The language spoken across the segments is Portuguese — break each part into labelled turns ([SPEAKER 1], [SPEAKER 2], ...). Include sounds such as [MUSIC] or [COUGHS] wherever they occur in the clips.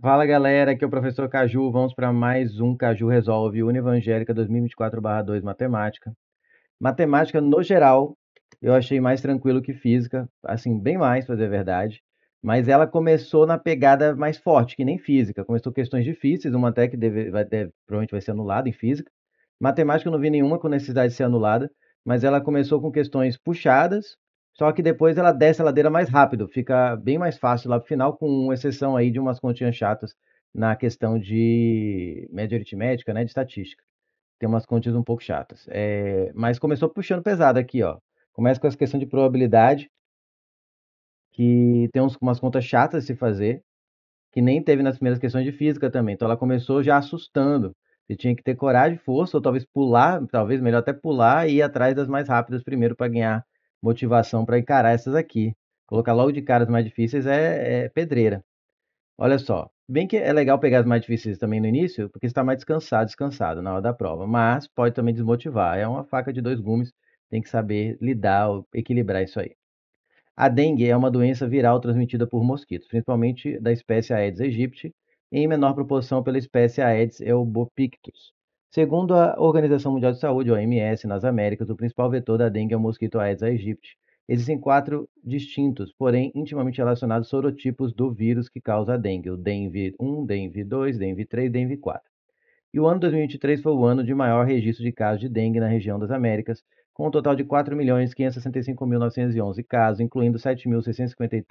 [SPEAKER 1] Fala galera, aqui é o professor Caju. Vamos para mais um Caju Resolve Univangélica 2024-2 Matemática. Matemática no geral, eu achei mais tranquilo que física, assim, bem mais, a verdade. Mas ela começou na pegada mais forte, que nem física. Começou questões difíceis, uma até que deve, vai, deve, provavelmente vai ser anulada em física. Matemática eu não vi nenhuma com necessidade de ser anulada, mas ela começou com questões puxadas, só que depois ela desce a ladeira mais rápido, fica bem mais fácil lá pro final, com exceção aí de umas continhas chatas na questão de média aritmética, né, de estatística. Tem umas continhas um pouco chatas. É, mas começou puxando pesado aqui, ó. Começa com essa questão de probabilidade, que tem uns, umas contas chatas de se fazer, que nem teve nas primeiras questões de física também. Então ela começou já assustando. Você tinha que ter coragem, e força, ou talvez pular, talvez melhor até pular e ir atrás das mais rápidas primeiro para ganhar motivação para encarar essas aqui. Colocar logo de cara as mais difíceis é, é pedreira. Olha só, bem que é legal pegar as mais difíceis também no início, porque está mais descansado, descansado na hora da prova, mas pode também desmotivar. É uma faca de dois gumes, tem que saber lidar, equilibrar isso aí. A dengue é uma doença viral transmitida por mosquitos, principalmente da espécie Aedes aegypti, em menor proporção pela espécie Aedes eubopictus. Segundo a Organização Mundial de Saúde, OMS, nas Américas, o principal vetor da dengue é o mosquito Aedes aegypti. Existem quatro distintos, porém intimamente relacionados sorotipos do vírus que causa a dengue: o dengue 1, dengue 2, dengue 3, dengue 4. E o ano 2023 foi o ano de maior registro de casos de dengue na região das Américas, com um total de 4.565.911 casos, incluindo 7.653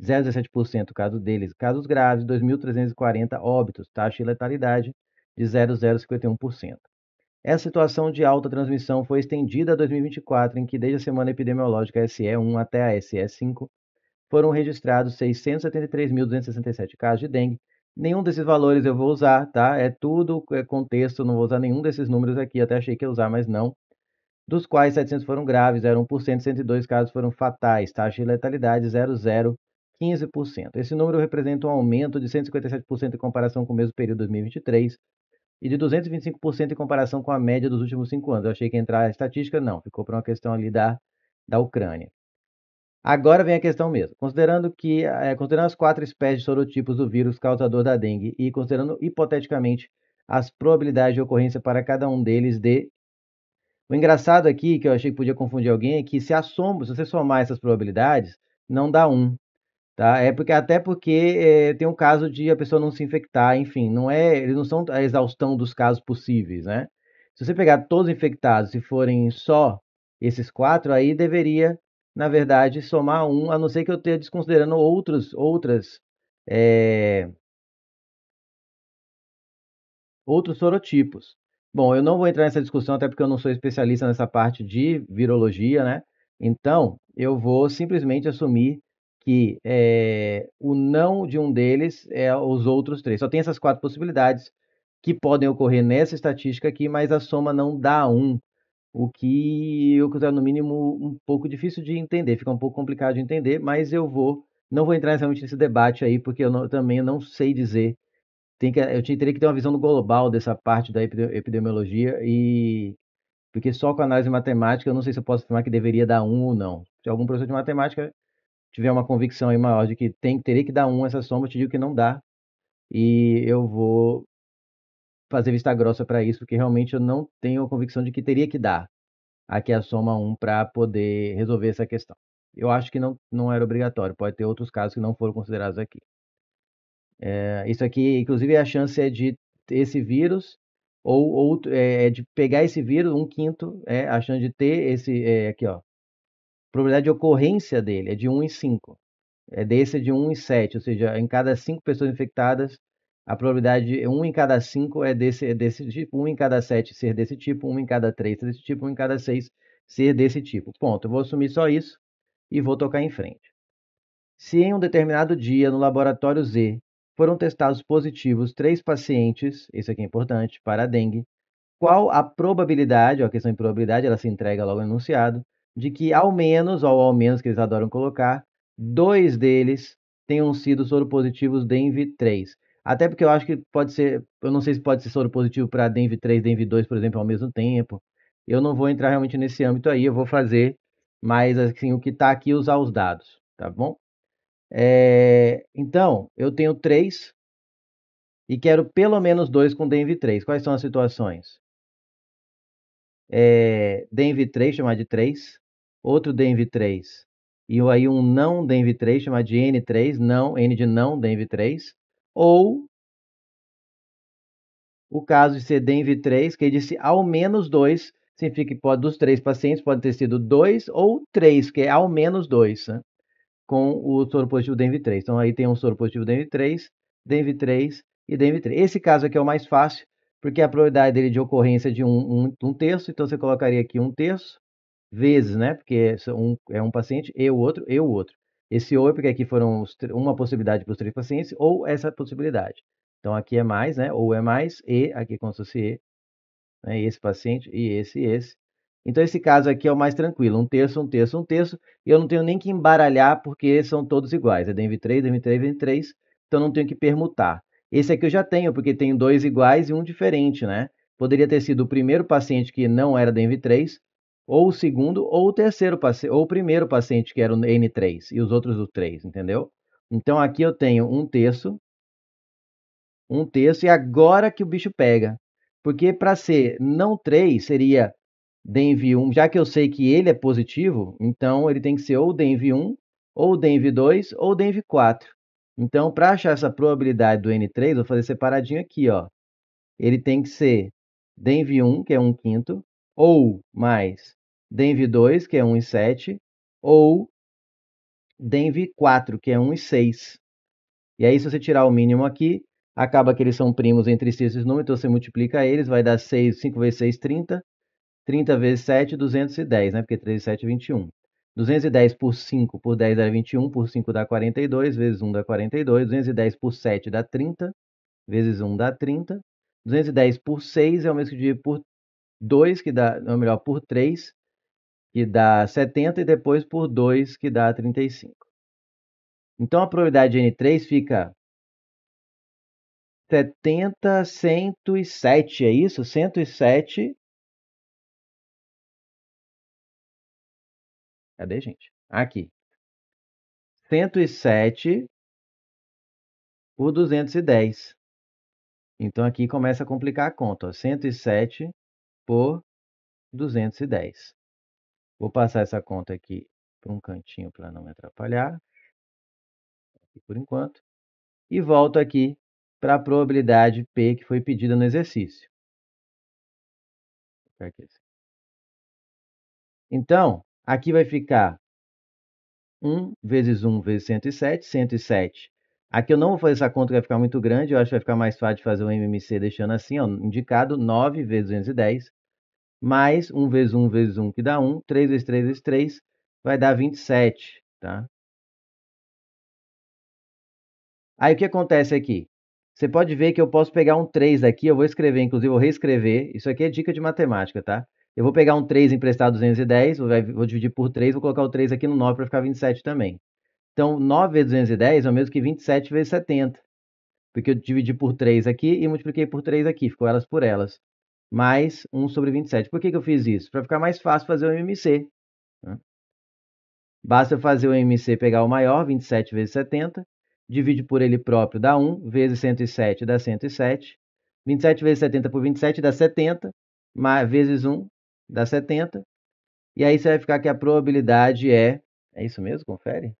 [SPEAKER 1] 0,17% caso deles, casos graves, 2.340 óbitos, taxa de letalidade de 0,051%. Essa situação de alta transmissão foi estendida a 2024, em que desde a semana epidemiológica SE1 até a SE5 foram registrados 673.267 casos de dengue. Nenhum desses valores eu vou usar, tá? É tudo é contexto, não vou usar nenhum desses números aqui, até achei que ia usar, mas não. Dos quais 700 foram graves, 0,1%, 102 casos foram fatais, taxa de letalidade 0,015%. Esse número representa um aumento de 157% em comparação com o mesmo período de 2023 e de 225% em comparação com a média dos últimos cinco anos. Eu achei que ia entrar a estatística, não, ficou para uma questão ali da, da Ucrânia. Agora vem a questão mesmo. Considerando que, é, considerando as quatro espécies de sorotipos do vírus causador da dengue e considerando hipoteticamente as probabilidades de ocorrência para cada um deles de o engraçado aqui, que eu achei que podia confundir alguém, é que se, assomo, se você somar essas probabilidades, não dá um. Tá? É porque até porque é, tem um caso de a pessoa não se infectar, enfim, não é, eles não são a exaustão dos casos possíveis, né? Se você pegar todos infectados e forem só esses quatro, aí deveria, na verdade, somar um, a não ser que eu esteja desconsiderando outros, outras é... outros sorotipos. Bom, eu não vou entrar nessa discussão, até porque eu não sou especialista nessa parte de virologia, né? Então, eu vou simplesmente assumir que é, o não de um deles é os outros três. Só tem essas quatro possibilidades que podem ocorrer nessa estatística aqui, mas a soma não dá um, o que eu considero no mínimo um pouco difícil de entender, fica um pouco complicado de entender, mas eu vou, não vou entrar necessariamente nesse debate aí, porque eu, não, eu também não sei dizer tem que, eu teria que ter uma visão global dessa parte da epidemiologia e porque só com análise matemática eu não sei se eu posso afirmar que deveria dar um ou não. Se algum professor de matemática tiver uma convicção aí maior de que tem, teria que dar um essa soma, eu te digo que não dá. E eu vou fazer vista grossa para isso, porque realmente eu não tenho a convicção de que teria que dar aqui a soma 1 para poder resolver essa questão. Eu acho que não, não era obrigatório, pode ter outros casos que não foram considerados aqui. É, isso aqui, inclusive, a chance é de esse vírus ou, ou é, é, de pegar esse vírus, um quinto, é, a chance de ter esse é, aqui, ó, probabilidade de ocorrência dele é de 1 em 5. É desse de 1 em 7, ou seja, em cada 5 pessoas infectadas, a probabilidade de 1 em cada 5 é desse, é desse tipo, 1 em cada 7 ser desse tipo, 1 em cada 3 ser desse tipo, 1 em cada 6 ser desse tipo. Ponto. Eu vou assumir só isso e vou tocar em frente. Se em um determinado dia no laboratório Z foram testados positivos três pacientes, isso aqui é importante, para a dengue, qual a probabilidade, ó, a questão de probabilidade, ela se entrega logo no enunciado, de que ao menos, ou ao menos que eles adoram colocar, dois deles tenham sido soropositivos Denvi 3. Até porque eu acho que pode ser, eu não sei se pode ser soropositivo para Denvi 3, Denvi 2, por exemplo, ao mesmo tempo. Eu não vou entrar realmente nesse âmbito aí, eu vou fazer mas assim, o que está aqui usar os dados, tá bom? É, então, eu tenho três e quero pelo menos dois com Denvi 3 Quais são as situações? É, eh, DENV3, chamar de 3 outro denv3 e aí um não denv3 chamado de n3, não, n de não denv3, ou o caso de ser denv3, que ele disse ao menos 2, significa que pode, dos três pacientes pode ter sido 2 ou 3, que é ao menos 2, né? com o soro positivo denv3. Então aí tem um soro positivo denv3, denv3 e denv3. Esse caso aqui é o mais fácil, porque a probabilidade dele de ocorrência é de um, um, um terço, então você colocaria aqui um terço, vezes, né? Porque é, um, é um paciente, e o outro, e o outro. Esse ou é porque aqui foram uma possibilidade para os três pacientes, ou essa possibilidade. Então aqui é mais, né? Ou é mais, e aqui é com se e, né? esse paciente, e esse, e esse. Então esse caso aqui é o mais tranquilo, um terço, um terço, um terço, e eu não tenho nem que embaralhar porque são todos iguais, é DENV3, DENV3, DENV3, então não tenho que permutar. Esse aqui eu já tenho, porque tem dois iguais e um diferente, né? Poderia ter sido o primeiro paciente que não era DENV3, ou o segundo, ou o terceiro paciente, ou o primeiro paciente, que era o N3, e os outros o 3, entendeu? Então aqui eu tenho um terço, um terço, e agora que o bicho pega. Porque para ser não 3, seria DENV1, já que eu sei que ele é positivo, então ele tem que ser ou DENV1, ou DENV2, ou DENV4. Então, para achar essa probabilidade do N3, vou fazer separadinho aqui, ó. Ele tem que ser DENV1, que é 1 quinto, ou mais Denver 2, que é 1 e 7, ou Denver 4, que é 1 e 6. E aí, se você tirar o mínimo aqui, acaba que eles são primos entre si esses números, então você multiplica eles, vai dar 6, 5 vezes 6, 30. 30 vezes 7, 210, né? Porque 3 é vezes 7 é 21. 210 por 5 por 10 dá 21, por 5 dá 42, vezes 1 dá 42. 210 por 7 dá 30, vezes 1 dá 30. 210 por 6 é o mesmo que dividir por 2, que dá, ou melhor, por 3, que dá 70, e depois por 2, que dá 35. Então a probabilidade
[SPEAKER 2] de N3 fica 70, 107, é isso? 107. Cadê, gente? Aqui. 107 por 210. Então aqui começa a complicar a conta. Ó. 107 por 210.
[SPEAKER 1] Vou passar essa conta aqui para um cantinho para não me atrapalhar. Aqui
[SPEAKER 2] por enquanto. E volto aqui para a probabilidade P que foi pedida no exercício. Então, aqui vai ficar 1 vezes 1 vezes 107, 107.
[SPEAKER 1] Aqui eu não vou fazer essa conta que vai ficar muito grande, eu acho que vai ficar mais fácil de fazer o MMC deixando assim, ó, indicado 9 vezes 210 mais 1 vezes 1 vezes 1, que dá 1. 3 vezes 3 vezes 3 vai dar 27, tá? Aí o que acontece aqui? Você pode ver que eu posso pegar um 3 aqui, eu vou escrever, inclusive vou reescrever. Isso aqui é dica de matemática, tá? Eu vou pegar um 3 emprestado 210, vou dividir por 3, vou colocar o 3 aqui no 9 para ficar 27 também. Então, 9 vezes 210 é o mesmo que 27 vezes 70. Porque eu dividi por 3 aqui e multipliquei por 3 aqui, ficou elas por elas mais 1 sobre 27. Por que, que eu fiz isso? Para ficar mais fácil fazer o MMC. Né? Basta fazer o MMC pegar o maior, 27 vezes 70, divide por ele próprio, dá 1, vezes 107 dá 107, 27 vezes 70 por 27 dá 70, mais, vezes 1 dá 70, e aí você vai ficar que a probabilidade é... É isso mesmo? Confere?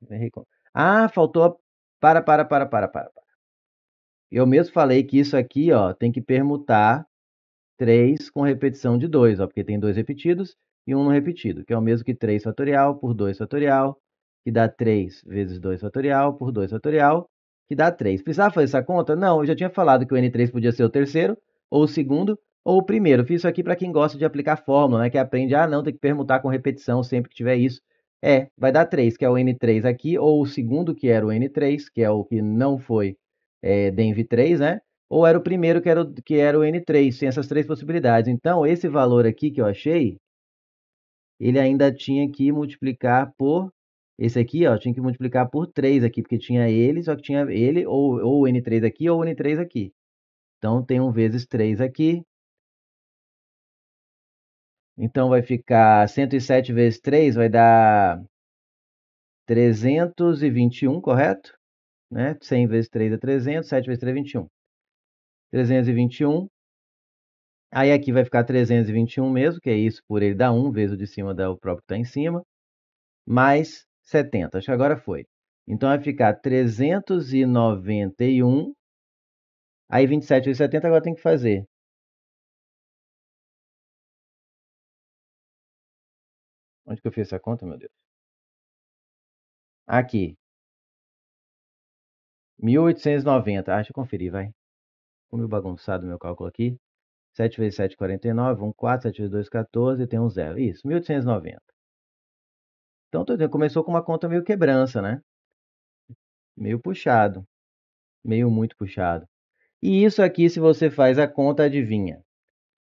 [SPEAKER 1] Ah, faltou... Para, para, para, para, para. Eu mesmo falei que isso aqui ó, tem que permutar 3 com repetição de 2, ó, porque tem 2 repetidos e 1 um não repetido, que é o mesmo que 3 fatorial por 2 fatorial, que dá 3 vezes 2 fatorial por 2 fatorial, que dá 3. Precisava fazer essa conta? Não, eu já tinha falado que o N3 podia ser o terceiro, ou o segundo, ou o primeiro. Fiz isso aqui para quem gosta de aplicar fórmula, né? Que aprende, ah, não, tem que permutar com repetição sempre que tiver isso. É, vai dar 3, que é o N3 aqui, ou o segundo, que era o N3, que é o que não foi é, eh, DENV3, né? ou era o primeiro que era o, que era o N3, sem essas três possibilidades. Então, esse valor aqui que eu achei, ele ainda tinha que multiplicar por esse aqui, ó, tinha que multiplicar por 3 aqui, porque tinha ele, só que tinha ele ou, o N3 aqui ou o N3 aqui. Então, tem 1 vezes 3 aqui.
[SPEAKER 2] Então, vai ficar 107 vezes 3, vai dar 321, correto?
[SPEAKER 1] Né? 100 vezes 3 é 300, 7 vezes 3 é 21. 321. Aí aqui vai ficar 321 mesmo, que é isso por ele dar 1, vezes o de cima dá o próprio que está em cima, mais 70. Acho que agora foi. Então vai ficar
[SPEAKER 2] 391. Aí 27 vezes 70 agora tem que fazer. Onde que eu fiz essa conta, meu Deus? Aqui. 1890. Ah, deixa eu conferir, vai. Ficou meio bagunçado o meu cálculo aqui.
[SPEAKER 1] 7 vezes 7, 49. 1, 4. 7 vezes 2, 14. Tem um zero. Isso, 1890. Então, começou com uma conta meio quebrança, né? Meio puxado. Meio muito puxado. E isso aqui, se você faz a conta, adivinha?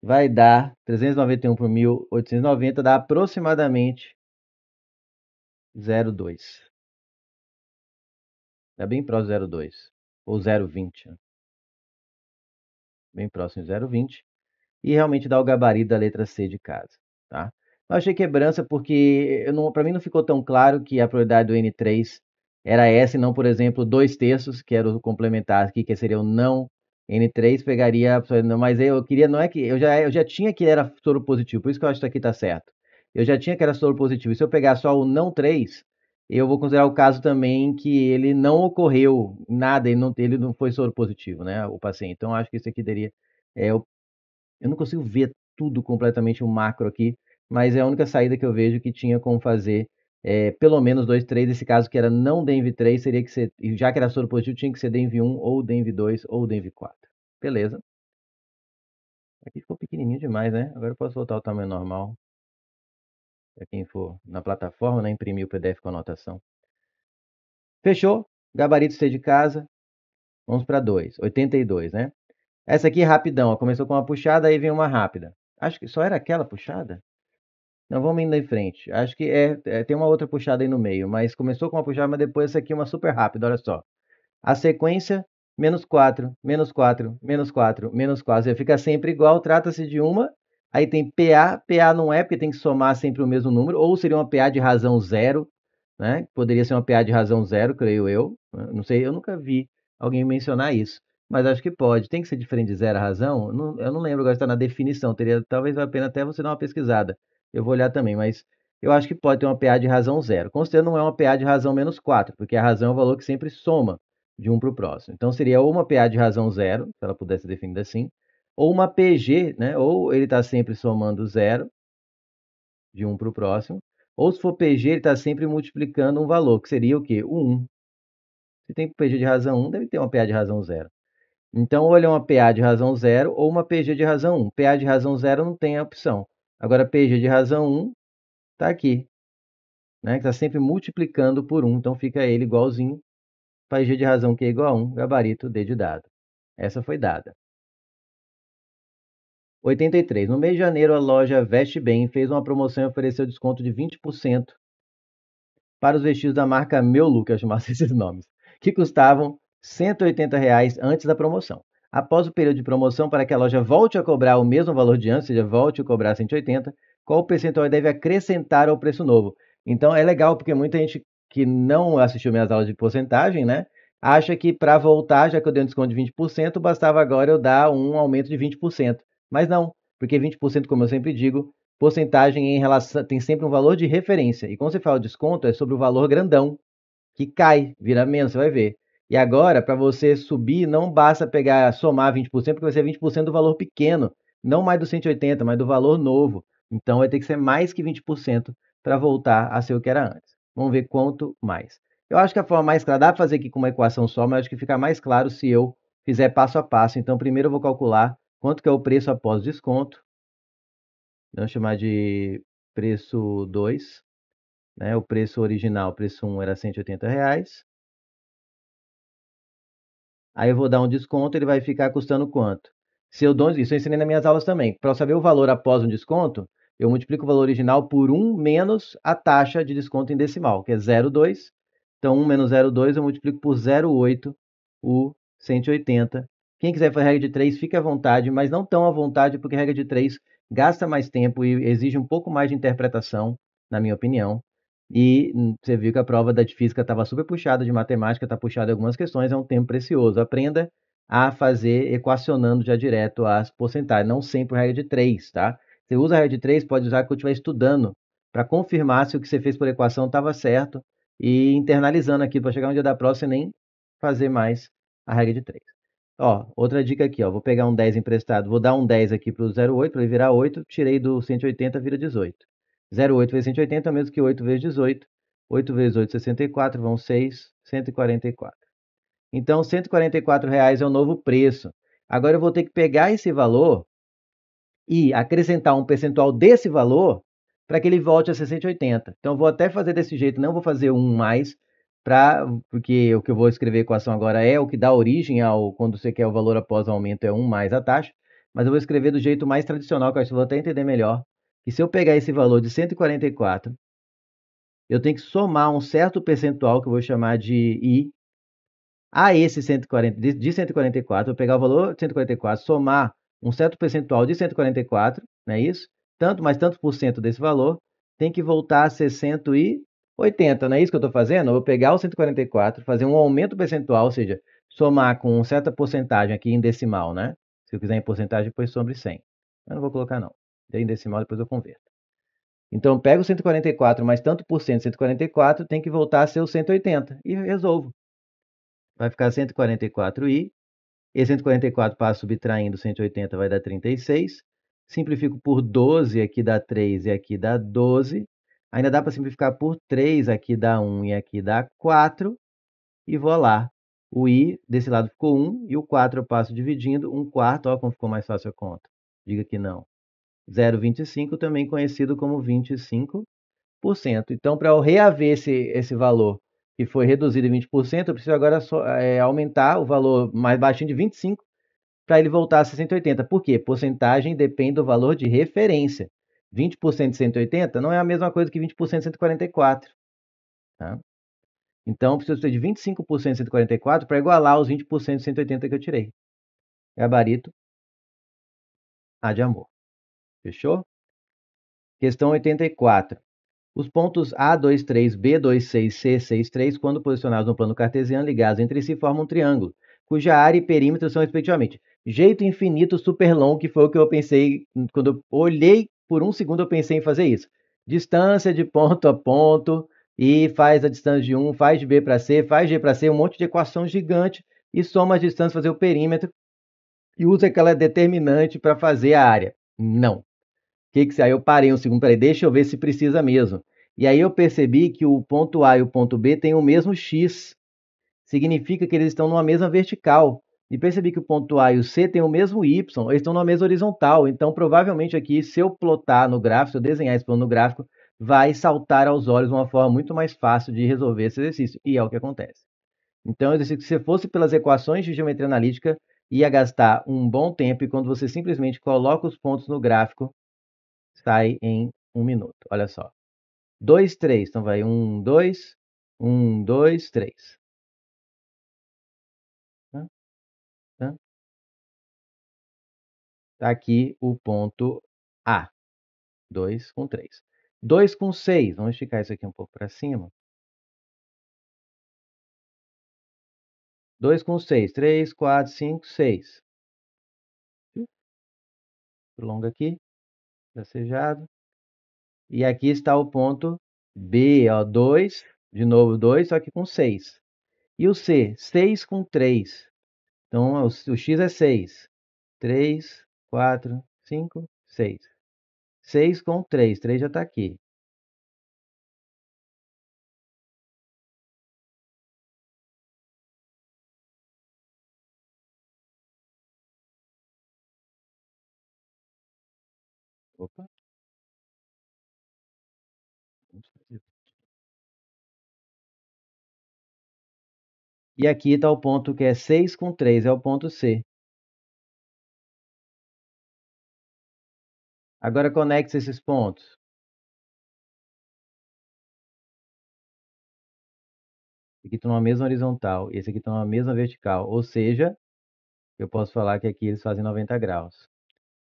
[SPEAKER 2] Vai dar 391 por 1890, dá aproximadamente 0,2. Está bem próximo 0,2. Ou 0,20 bem próximo de 0,20,
[SPEAKER 1] e realmente dá o gabarito da letra C de casa, tá? Eu achei quebrança é porque para mim não ficou tão claro que a probabilidade do N3 era essa e não, por exemplo, dois terços, que era o complementar aqui, que seria o não N3, pegaria a mas eu queria, não é que eu já, eu já tinha que era soro positivo, por isso que eu acho que aqui está certo. Eu já tinha que era soro positivo. E se eu pegar só o não 3, eu vou considerar o caso também que ele não ocorreu nada, ele não, ele não foi soro positivo, né, o paciente. Então, acho que isso aqui teria... É, eu, eu não consigo ver tudo completamente o macro aqui, mas é a única saída que eu vejo que tinha como fazer é, pelo menos dois, três. Esse caso que era não DENV3, seria que ser, já que era soro positivo, tinha que ser DENV1 ou DENV2 ou DENV4. Beleza. Aqui ficou pequenininho demais, né? Agora eu posso voltar ao tamanho normal para quem for na plataforma, né, imprimir o PDF com anotação. Fechou? Gabarito C de casa. Vamos para 2. 82, né? Essa aqui é rapidão. Ó. Começou com uma puxada, aí vem uma rápida. Acho que só era aquela puxada? Não, vamos indo em frente. Acho que é, é, tem uma outra puxada aí no meio, mas começou com uma puxada, mas depois essa aqui é uma super rápida, olha só. A sequência, menos 4, menos 4, menos 4, menos 4. fica sempre igual, trata-se de uma Aí tem PA, PA não é porque tem que somar sempre o mesmo número, ou seria uma PA de razão zero, né? Poderia ser uma PA de razão zero, creio eu. Né, não sei, eu nunca vi alguém mencionar isso, mas acho que pode. Tem que ser diferente de zero a razão? Não, eu não lembro agora está na definição, teria talvez a pena até você dar uma pesquisada. Eu vou olhar também, mas eu acho que pode ter uma PA de razão zero. Considerando não é uma PA de razão menos 4, porque a razão é o valor que sempre soma de um para o próximo. Então seria ou uma PA de razão zero, se ela pudesse ser definida assim, ou uma PG, né? Ou ele está sempre somando zero, de um para o próximo, ou se for PG, ele está sempre multiplicando um valor, que seria o quê? O 1. Se tem PG de razão 1, deve ter uma PA de razão zero. Então, ou ele é uma PA de razão zero ou uma PG de razão 1. PA de razão zero não tem a opção. Agora, PG de razão 1 está aqui, né? Está sempre multiplicando por 1, então fica ele igualzinho. PG de razão Q é igual a 1, gabarito D de dado. Essa foi dada. 83. No mês de janeiro, a loja Veste Bem fez uma promoção e ofereceu desconto de 20% para os vestidos da marca Meu Look, eu chamasse [LAUGHS] esses nomes, que custavam R$ 180 reais antes da promoção. Após o período de promoção, para que a loja volte a cobrar o mesmo valor de antes, ou seja, volte a cobrar 180, qual percentual deve acrescentar ao preço novo? Então é legal, porque muita gente que não assistiu minhas aulas de porcentagem, né? Acha que para voltar, já que eu dei um desconto de 20%, bastava agora eu dar um aumento de 20%. Mas não, porque 20%, como eu sempre digo, porcentagem em relação tem sempre um valor de referência. E quando você fala desconto, é sobre o valor grandão, que cai, vira menos, você vai ver. E agora, para você subir, não basta pegar, somar 20%, porque vai ser 20% do valor pequeno, não mais do 180, mas do valor novo. Então vai ter que ser mais que 20% para voltar a ser o que era antes. Vamos ver quanto mais. Eu acho que a forma mais clara, dá para fazer aqui com uma equação só, mas acho que fica mais claro se eu fizer passo a passo. Então, primeiro eu vou calcular Quanto que é o preço após desconto? Vamos chamar de preço 2. Né? O preço original, o preço 1 um era 180 reais. Aí eu vou dar um desconto, ele vai ficar custando quanto? Se eu dou, isso eu ensinei nas minhas aulas também. Para saber o valor após um desconto, eu multiplico o valor original por 1 menos a taxa de desconto em decimal, que é 0,2. Então, 1 menos 0,2 eu multiplico por 0,8 o 180 quem quiser fazer regra de três, fique à vontade, mas não tão à vontade, porque regra de três gasta mais tempo e exige um pouco mais de interpretação, na minha opinião. E hum, você viu que a prova da de física estava super puxada, de matemática está puxada em algumas questões, é um tempo precioso. Aprenda a fazer equacionando já direto as porcentagens, não sempre a regra de 3, tá? Você usa a regra de 3, pode usar quando estiver estudando, para confirmar se o que você fez por equação estava certo e internalizando aqui para chegar no dia é da prova e nem fazer mais a regra de 3. Ó, outra dica aqui, ó. Vou pegar um 10 emprestado, vou dar um 10 aqui para o 08, para ele virar 8, tirei do 180, vira 18. 08 vezes 180 é o mesmo que 8 vezes 18. 8 vezes 8, 64, vão 6, 144. Então, R$ 144 reais é o novo preço. Agora eu vou ter que pegar esse valor e acrescentar um percentual desse valor para que ele volte a 680. Então, vou até fazer desse jeito, não vou fazer um mais, porque o que eu vou escrever a equação agora é o que dá origem ao quando você quer o valor após o aumento é 1 mais a taxa, mas eu vou escrever do jeito mais tradicional, que eu acho que vou até entender melhor. E se eu pegar esse valor de 144, eu tenho que somar um certo percentual que eu vou chamar de i a esse 140 de, de 144, eu vou pegar o valor de 144, somar um certo percentual de 144, não é isso? Tanto mais tanto por cento desse valor tem que voltar a ser 100 e 80, não é isso que eu estou fazendo? Eu vou pegar o 144, fazer um aumento percentual, ou seja, somar com certa porcentagem aqui em decimal, né? Se eu quiser em porcentagem, depois sobre 100. Eu não vou colocar, não. Em decimal, depois eu converto. Então, pego o 144 mais tanto por cento, 144, tem que voltar a ser o 180. E resolvo. Vai ficar 144i. E 144 passa subtraindo 180, vai dar 36. Simplifico por 12, aqui dá 3 e aqui dá 12. Ainda dá para simplificar por 3, aqui dá 1 e aqui dá 4. E vou lá. O i desse lado ficou 1 e o 4 eu passo dividindo. 1 quarto, olha como ficou mais fácil a conta. Diga que não. 0,25 também conhecido como 25%. Então, para eu reaver esse, esse valor que foi reduzido em 20%, eu preciso agora só, é, aumentar o valor mais baixinho de 25% para ele voltar a 680. Por quê? Porcentagem depende do valor de referência. 20% de 180 não é a mesma coisa que 20% de
[SPEAKER 2] 144. Tá? Então, eu preciso de 25% de 144 para igualar os 20% de 180 que eu tirei. Gabarito A de amor. Fechou? Questão 84. Os
[SPEAKER 1] pontos A, 2, 3, B, 2, 6, C, 6, 3, quando posicionados no plano cartesiano, ligados entre si, formam um triângulo, cuja área e perímetro são respectivamente jeito infinito super longo, que foi o que eu pensei quando eu olhei por um segundo eu pensei em fazer isso. Distância de ponto a ponto e faz a distância de 1, faz de B para C, faz de G para C, um monte de equação gigante e soma as distâncias, fazer o perímetro e usa aquela é determinante para fazer a área. Não. Que que, aí eu parei um segundo, peraí, deixa eu ver se precisa mesmo. E aí eu percebi que o ponto A e o ponto B têm o mesmo X. Significa que eles estão numa mesma vertical e percebi que o ponto A e o C têm o mesmo Y, eles estão na mesa horizontal. Então, provavelmente aqui, se eu plotar no gráfico, se eu desenhar esse plano no gráfico, vai saltar aos olhos uma forma muito mais fácil de resolver esse exercício. E é o que acontece. Então, se você fosse pelas equações de geometria analítica, ia gastar um bom tempo, e quando você simplesmente coloca os pontos no gráfico, sai em um minuto. Olha só. 2,
[SPEAKER 2] 3. Então vai 1, 2, 1, 2, 3. Está aqui o ponto A. 2 com 3. 2 com 6. Vamos esticar isso aqui um pouco para cima. 2 com 6. 3, 4, 5, 6. Prolonga aqui. Tracejado. E aqui está o ponto
[SPEAKER 1] B, 2, de novo 2, só que com 6. E o C, 6 com 3. Então, o, o X é 6. 3, 4,
[SPEAKER 2] 5, 6. 6 com 3. 3 já está aqui. Opa. E aqui está o ponto que é 6 com 3, é o ponto C. Agora conecte esses pontos. Esse aqui estão tá numa mesma horizontal, esse aqui está numa mesma vertical, ou seja, eu posso falar que aqui eles fazem 90 graus.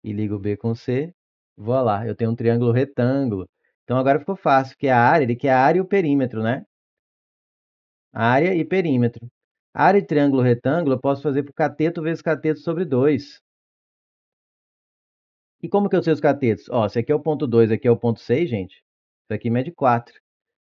[SPEAKER 2] E
[SPEAKER 1] ligo B com C, vou lá, eu tenho um triângulo retângulo. Então agora ficou fácil, porque é a área, ele quer a área e o perímetro, né? Área e perímetro. área e triângulo retângulo eu posso fazer por cateto vezes cateto sobre 2. E como que eu sei os catetos? Ó, esse aqui é o ponto 2, aqui é o ponto 6, gente. Isso aqui mede 4.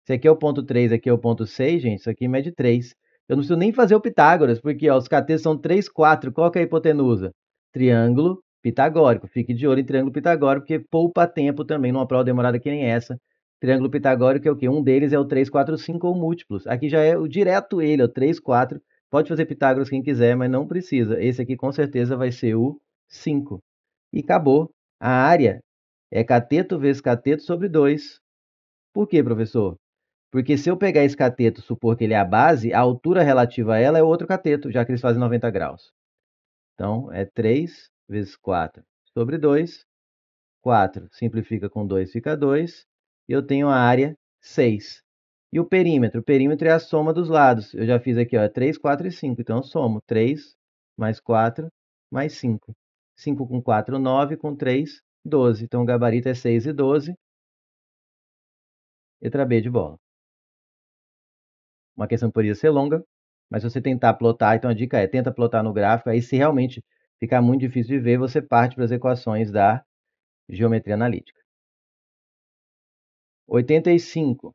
[SPEAKER 1] Esse aqui é o ponto 3, aqui é o ponto 6, gente. Isso aqui mede 3. Eu não preciso nem fazer o Pitágoras, porque ó, os catetos são 3, 4. Qual que é a hipotenusa? Triângulo pitagórico. Fique de olho em triângulo pitagórico, porque poupa tempo também numa prova demorada que nem essa. Triângulo pitagórico é o quê? Um deles é o 3, 4, 5 ou múltiplos. Aqui já é o direto ele, é o 3, 4. Pode fazer Pitágoras quem quiser, mas não precisa. Esse aqui com certeza vai ser o 5. E acabou. A área é cateto vezes cateto sobre 2. Por quê, professor? Porque se eu pegar esse cateto, supor que ele é a base, a altura relativa a ela é outro cateto, já que eles fazem 90 graus. Então, é 3 vezes 4 sobre 2. 4 simplifica com 2, fica 2. E eu tenho a área 6. E o perímetro? O perímetro é a soma dos lados. Eu já fiz aqui, ó, 3, 4 e 5. Então, eu somo 3 mais 4 mais 5. 5 com 4, 9, com
[SPEAKER 2] 3, 12. Então o gabarito é 6 e 12. Letra B de bola. Uma questão que poderia ser longa, mas se você tentar plotar,
[SPEAKER 1] então a dica é tenta plotar no gráfico, aí se realmente ficar muito difícil de ver, você parte para as equações da geometria analítica. 85.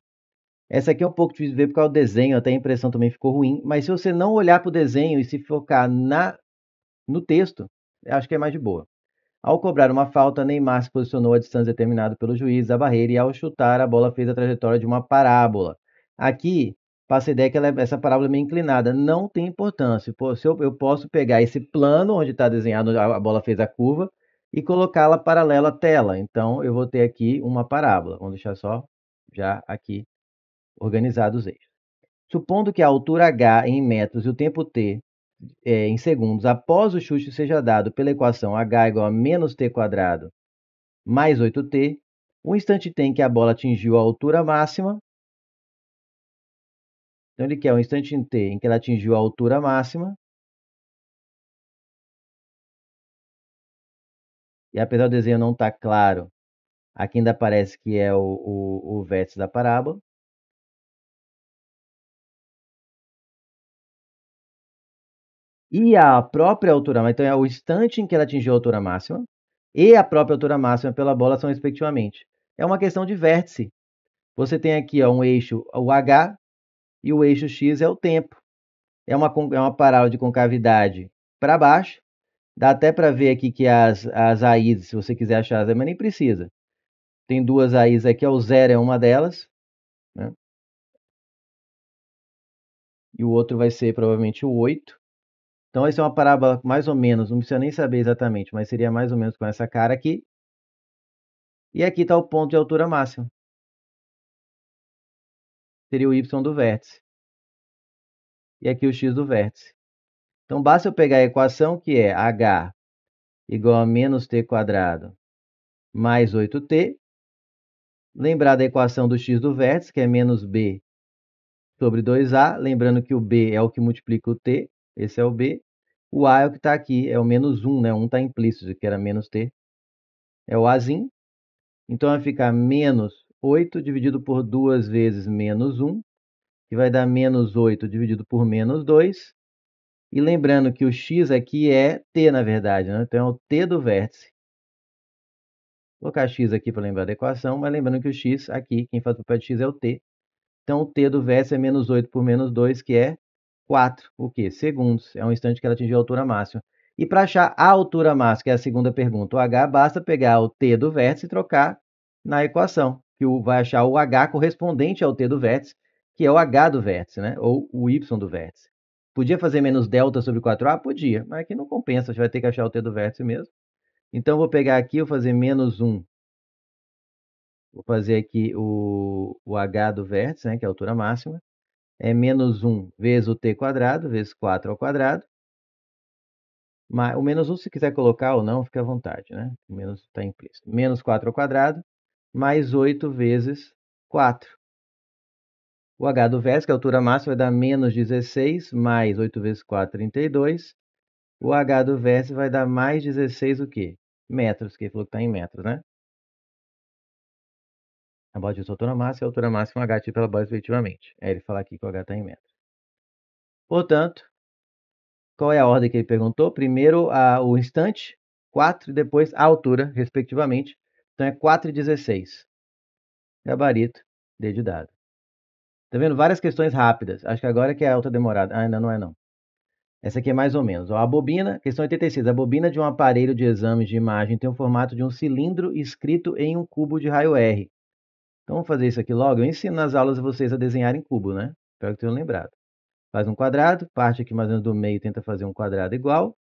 [SPEAKER 1] Essa aqui é um pouco difícil de ver porque o desenho, até a impressão também ficou ruim, mas se você não olhar para o desenho e se focar na no texto, acho que é mais de boa. Ao cobrar uma falta, Neymar se posicionou à distância determinada pelo juiz à barreira e ao chutar, a bola fez a trajetória de uma parábola. Aqui, passa a ideia que é, essa parábola é meio inclinada, não tem importância. Se eu, eu posso pegar esse plano onde está desenhado, a, a bola fez a curva, e colocá-la paralela à tela. Então, eu vou ter aqui uma parábola. Vamos deixar só já aqui organizados os eixos. Supondo que a altura h em metros e o tempo t é, em segundos após o chute seja dado pela equação h igual a menos t quadrado mais 8t, o instante t em que a bola atingiu a altura máxima.
[SPEAKER 2] Então ele quer o instante t em que ela atingiu a altura máxima. E apesar do desenho não estar tá claro, aqui ainda parece que é o, o, o vértice da parábola. e a própria altura, então é o instante em que ela atingiu a altura máxima e
[SPEAKER 1] a própria altura máxima pela bola são respectivamente. É uma questão de vértice. Você tem aqui ó, um eixo, o H, e o eixo X é o tempo. É uma, é uma parábola de concavidade para baixo. Dá até para ver aqui que as, as raízes se você quiser achar, mas nem precisa. Tem duas raízes aqui, ó, o zero é uma delas. Né? E o outro vai ser provavelmente o 8. Então, essa é uma parábola mais ou menos, não precisa nem saber exatamente, mas seria mais ou menos com essa cara
[SPEAKER 2] aqui. E aqui está o ponto de altura máxima. Seria o y do vértice. E aqui o x do vértice.
[SPEAKER 1] Então, basta eu pegar a equação que é h igual a menos t quadrado mais 8t. Lembrar da equação do x do vértice, que é menos b sobre 2a. Lembrando que o b é o que multiplica o t. Esse é o B. O A é o que está aqui, é o menos 1, né? 1 está implícito, que era menos T. É o Azinho. Então vai ficar menos 8 dividido por 2 vezes menos 1, que vai dar menos 8 dividido por menos 2. E lembrando que o x aqui é t, na verdade, né? então é o t do vértice. Vou colocar x aqui para lembrar da equação, mas lembrando que o x aqui, quem faz o papel de x é o t. Então o t do vértice é menos 8 por menos 2, que é 4 o quê? segundos. É um instante que ela atingiu a altura máxima. E para achar a altura máxima, que é a segunda pergunta, o h, basta pegar o t do vértice e trocar na equação, que vai achar o h correspondente ao t do vértice, que é o h do vértice, né? ou o y do vértice. Podia fazer menos delta sobre 4a? Podia, mas aqui não compensa, a gente vai ter que achar o t do vértice mesmo. Então, vou pegar aqui, vou fazer menos 1. Vou fazer aqui o, o h do vértice, né, que é a altura máxima é menos 1 vezes o t quadrado, vezes 4 ao quadrado. Mas, o menos 1, se quiser colocar ou não, fica à vontade, né? O menos está implícito. Menos 4 ao quadrado, mais 8 vezes 4. O h do VES, que é a altura máxima, vai dar menos 16, mais 8 vezes 4, 32. O h do VES vai dar mais 16 o quê? Metros, que ele falou
[SPEAKER 2] que está em metros, né? A bola sua altura máxima e a altura máxima é H dividido pela bola respectivamente. Aí é ele fala aqui que o H está em metros. Portanto,
[SPEAKER 1] qual é a ordem que ele perguntou? Primeiro a, o instante, 4 e depois a altura, respectivamente. Então é 4 e 16. Gabarito, D de dado. Tá vendo? Várias questões rápidas. Acho que agora é que é a alta demorada. Ah, ainda não é não. Essa aqui é mais ou menos. Ó, a bobina, questão 86. A bobina de um aparelho de exames de imagem tem o formato de um cilindro escrito em um cubo de raio R. Então vamos fazer isso aqui logo. Eu ensino nas aulas vocês a desenharem cubo, né? Espero que tenham lembrado. Faz um quadrado, parte aqui mais ou menos do meio, tenta fazer um quadrado igual.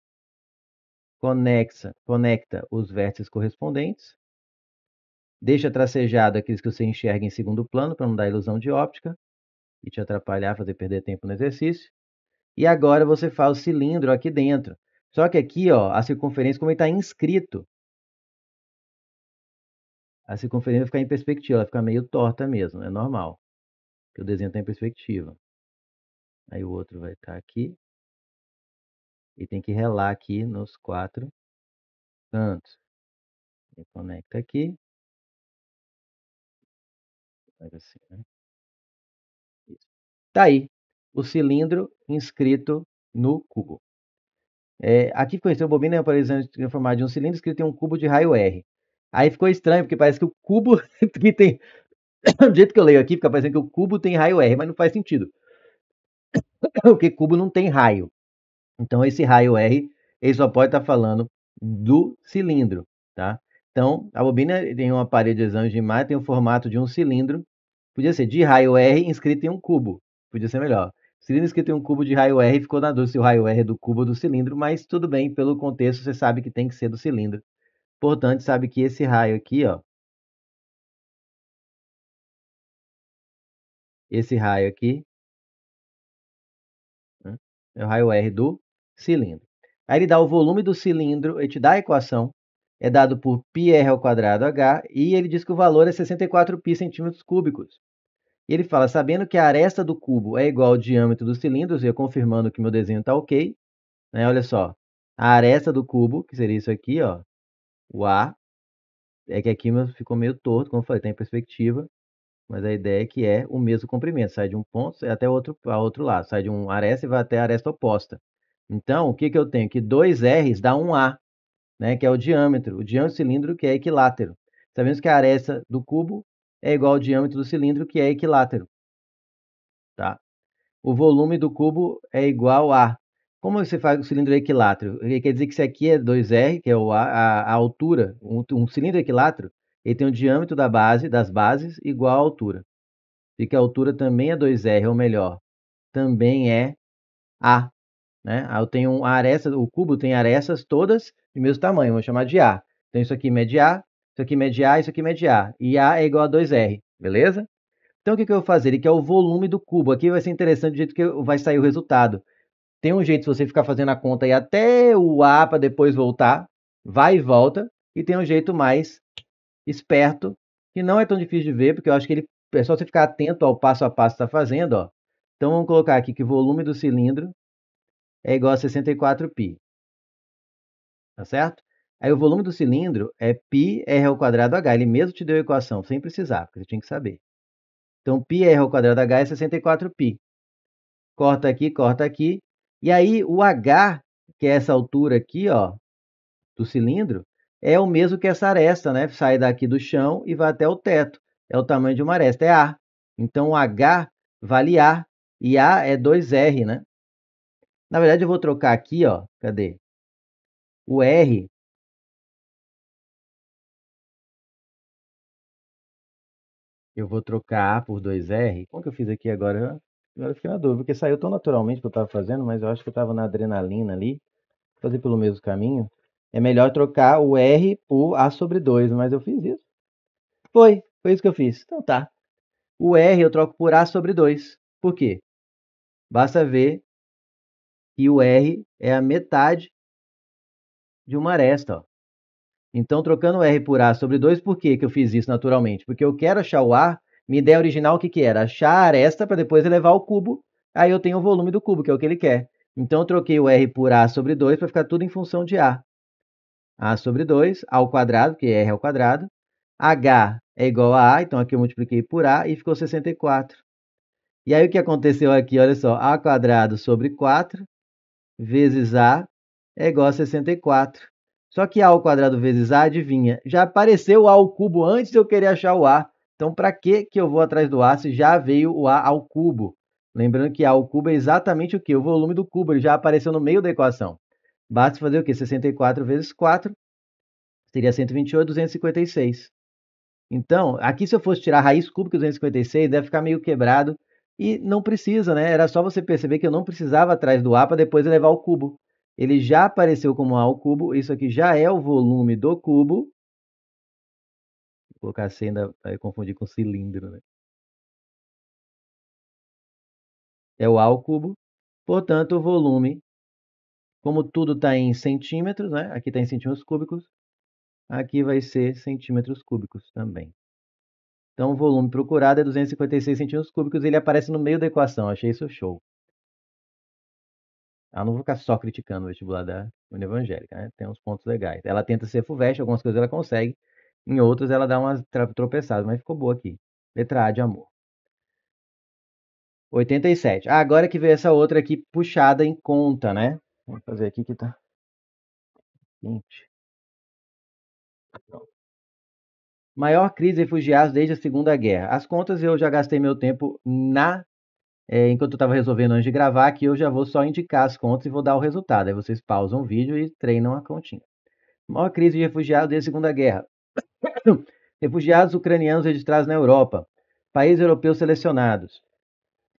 [SPEAKER 1] Conexa, conecta os vértices correspondentes. Deixa tracejado aqueles que você enxerga em segundo plano, para não dar ilusão de óptica e te atrapalhar, fazer perder tempo no exercício. E agora você faz o cilindro aqui dentro. Só que aqui, ó, a circunferência, como ele está inscrito,
[SPEAKER 2] a circunferência vai ficar em perspectiva, ela fica meio torta mesmo, é normal. Porque o desenho está em perspectiva. Aí o outro vai estar tá aqui. E tem que relar aqui nos quatro cantos. E conecta aqui. Faz assim, né? Isso. Tá aí o cilindro inscrito no
[SPEAKER 1] cubo. É, aqui conheceu o bobina é né, aparecendo em formato de um cilindro escrito em um cubo de raio R. Aí ficou estranho, porque parece que o cubo [LAUGHS] que tem. Do jeito que eu leio aqui, fica parecendo que o cubo tem raio R, mas não faz sentido. [COUGHS] Porque cubo não tem raio. Então, esse raio R, ele só pode estar tá falando do cilindro, tá? Então, a bobina tem uma parede imagem, tem o formato de um cilindro. Podia ser de raio R inscrito em um cubo. Podia ser melhor. Cilindro inscrito em um cubo de raio R ficou na dúvida se o raio R é do cubo ou do cilindro, mas tudo bem, pelo contexto você sabe que tem que ser do cilindro. Portanto, sabe
[SPEAKER 2] que esse raio aqui, ó, esse raio aqui né, é o raio R do
[SPEAKER 1] cilindro. Aí ele dá o volume do cilindro, ele te dá a equação, é dado por πr ao quadrado h, e ele diz que o valor é 64 π centímetros cúbicos. E ele fala, sabendo que a aresta do cubo é igual ao diâmetro dos cilindros, e eu confirmando que meu desenho está ok, né, olha só, a aresta do cubo, que seria isso aqui, ó, o A é que aqui ficou meio torto, como eu falei, tem tá perspectiva, mas a ideia é que é o mesmo comprimento, sai de um ponto e até outro, a outro lado, sai de um aresta e vai até a aresta oposta. Então, o que, que eu tenho? Que dois R's dá um A, né, que é o diâmetro, o diâmetro do cilindro que é equilátero. Sabemos tá que a aresta do cubo é igual ao diâmetro do cilindro que é equilátero. Tá? O volume do cubo é igual a como você faz o cilindro equilátero? Ele quer dizer que isso aqui é 2R, que é a, altura. Um, cilindro equilátero ele tem o diâmetro da base, das bases igual à altura. E que a altura também é 2R, ou melhor, também é A. Né? Ah, eu tenho arestas, o cubo tem arestas todas do mesmo tamanho, vou chamar de A. Então isso aqui mede A, isso aqui mede A, isso aqui mede A. E A é igual a 2R, beleza? Então o que, que eu vou fazer? Ele quer o volume do cubo. Aqui vai ser interessante do jeito que vai sair o resultado. Tem um jeito de você ficar fazendo a conta aí até o A para depois voltar, vai e volta, e tem um jeito mais esperto, que não é tão difícil de ver, porque eu acho que ele é só você ficar atento ao passo a passo que está fazendo, ó. Então vamos colocar aqui que o volume do cilindro é igual a 64 π. Tá certo? Aí o volume do cilindro é π r ao quadrado h. Ele mesmo te deu a equação, sem precisar, porque você tinha que saber. Então π r ao quadrado h é 64 π. Corta aqui, corta aqui, e aí o H, que é essa altura aqui, ó, do cilindro, é o mesmo que essa aresta, né? Sai daqui do chão e vai até o teto. É o tamanho de uma aresta, é A. Então o
[SPEAKER 2] H vale A e A é 2R, né? Na verdade eu vou trocar aqui, ó, cadê? O R Eu vou trocar A por 2R.
[SPEAKER 1] Como que eu fiz aqui agora? Agora eu fiquei na dúvida, porque saiu tão naturalmente que eu tava fazendo, mas eu acho que eu tava na adrenalina ali. Fazer pelo mesmo caminho. É melhor trocar o R por A sobre 2, mas eu fiz isso. Foi, foi isso que eu fiz. Então tá. O R eu troco
[SPEAKER 2] por A sobre 2. Por quê? Basta ver que o R é a metade de uma aresta. Ó. Então, trocando o R
[SPEAKER 1] por A sobre 2, por quê que eu fiz isso naturalmente? Porque eu quero achar o A minha ideia original o que, que era? Achar a aresta para depois elevar o cubo, aí eu tenho o volume do cubo, que é o que ele quer. Então eu troquei o R por A sobre 2 para ficar tudo em função de A. A sobre 2, A ao quadrado, que é R ao quadrado. H é igual a A, então aqui eu multipliquei por A e ficou 64. E aí o que aconteceu aqui? Olha só, A quadrado sobre 4 vezes A é igual a 64. Só que A ao quadrado vezes A, adivinha, já apareceu o A ao cubo antes de eu querer achar o A. Então, para que que eu vou atrás do A se já veio o A ao cubo? Lembrando que A ao cubo é exatamente o que? O volume do cubo, ele já apareceu no meio da equação. Basta fazer o que? 64 vezes 4 seria 128, 256. Então, aqui se eu fosse tirar a raiz cúbica de 256, deve ficar meio quebrado. E não precisa, né? Era só você perceber que eu não precisava atrás do A para depois elevar ao cubo. Ele já apareceu como A ao cubo, isso aqui já é o volume do cubo,
[SPEAKER 2] colocar C ainda vai confundir com cilindro, né? É o A ao cubo. Portanto, o volume, como tudo está em centímetros, né? Aqui está em centímetros cúbicos. Aqui vai
[SPEAKER 1] ser centímetros cúbicos também. Então, o volume procurado é 256 centímetros cúbicos. Ele aparece no meio da equação. Achei isso show. Ela ah, não vou ficar só criticando o vestibular da União Evangélica, né? Tem uns pontos legais. Ela tenta ser FUVEST, algumas coisas ela consegue, em outras ela dá umas tropeçadas, mas ficou boa aqui. Letra A de amor.
[SPEAKER 2] 87. Ah, agora que veio essa outra aqui puxada em conta, né? Vamos fazer aqui que tá quente. Maior crise de refugiados desde a Segunda Guerra. As contas eu já gastei meu tempo
[SPEAKER 1] na é, enquanto eu estava resolvendo antes de gravar, que eu já vou só indicar as contas e vou dar o resultado. Aí vocês pausam o vídeo e treinam a continha. Maior crise de refugiados desde a Segunda Guerra. [COUGHS] Refugiados ucranianos registrados na Europa. Países europeus selecionados.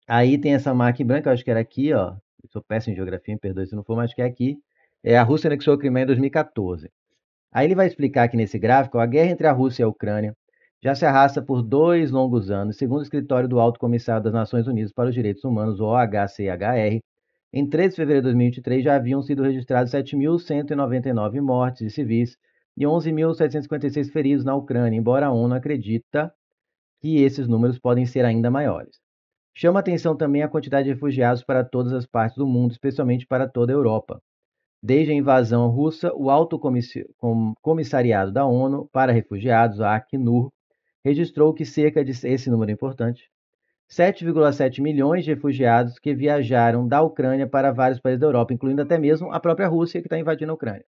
[SPEAKER 1] Aí tem essa marca em branco, eu acho que era aqui, ó. Eu sou péssimo em geografia, me perdoe se não for, mas acho que é aqui. É, a Rússia anexou a Crimeia em 2014. Aí ele vai explicar aqui nesse gráfico, a guerra entre a Rússia e a Ucrânia já se arrasta por dois longos anos, segundo o escritório do Alto Comissário das Nações Unidas para os Direitos Humanos, o OHCHR. Em 13 de fevereiro de 2023 já haviam sido registrados 7.199 mortes de civis, e 11.756 feridos na Ucrânia, embora a ONU acredita que esses números podem ser ainda maiores. Chama atenção também a quantidade de refugiados para todas as partes do mundo, especialmente para toda a Europa. Desde a invasão russa, o Alto Comissariado da ONU para Refugiados, a Acnur, registrou que cerca de esse número é importante, 7,7 milhões de refugiados que viajaram da Ucrânia para vários países da Europa, incluindo até mesmo a própria Rússia que está invadindo a Ucrânia.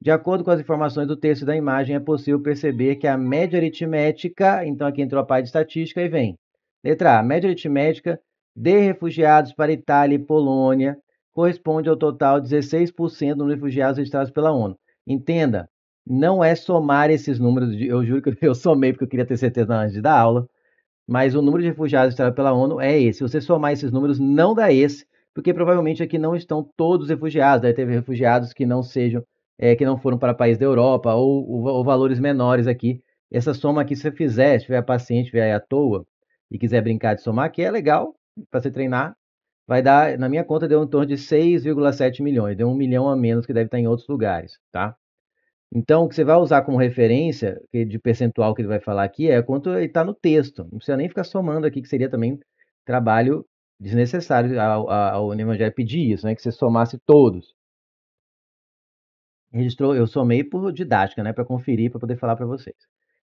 [SPEAKER 1] De acordo com as informações do texto da imagem, é possível perceber que a média aritmética, então aqui entrou a parte de estatística e vem. Letra A, a média aritmética de refugiados para Itália e Polônia corresponde ao total de 16% dos refugiados registrados pela ONU. Entenda, não é somar esses números, eu juro que [LAUGHS] eu somei porque eu queria ter certeza antes de dar aula, mas o número de refugiados registrados pela ONU é esse. Se você somar esses números, não dá esse, porque provavelmente aqui não estão todos refugiados, deve ter refugiados que não sejam é, que não foram para países da Europa ou, ou, ou, valores menores aqui. Essa soma aqui, se você fizer, se tiver paciente, se tiver aí à toa e quiser brincar de somar, que é legal para você treinar, vai dar, na minha conta, deu em torno de 6,7 milhões, deu um milhão a menos que deve estar em outros lugares, tá? Então, o que você vai usar como referência de percentual que ele vai falar aqui é quanto ele está no texto. Não precisa nem ficar somando aqui, que seria também trabalho desnecessário ao, ao, ao Evangelho pedir isso, né? Que você somasse todos registrou, eu somei por didática, né, para conferir, para poder falar para vocês.